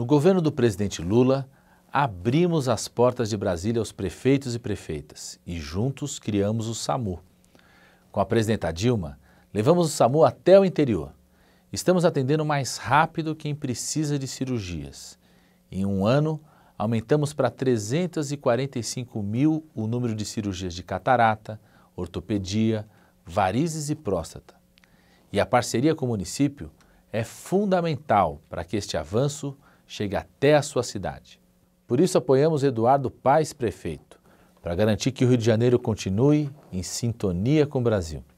No governo do presidente Lula, abrimos as portas de Brasília aos prefeitos e prefeitas e juntos criamos o SAMU. Com a presidenta Dilma, levamos o SAMU até o interior. Estamos atendendo mais rápido quem precisa de cirurgias. Em um ano, aumentamos para 345 mil o número de cirurgias de catarata, ortopedia, varizes e próstata. E a parceria com o município é fundamental para que este avanço chegue até a sua cidade. Por isso apoiamos Eduardo Paes Prefeito, para garantir que o Rio de Janeiro continue em sintonia com o Brasil.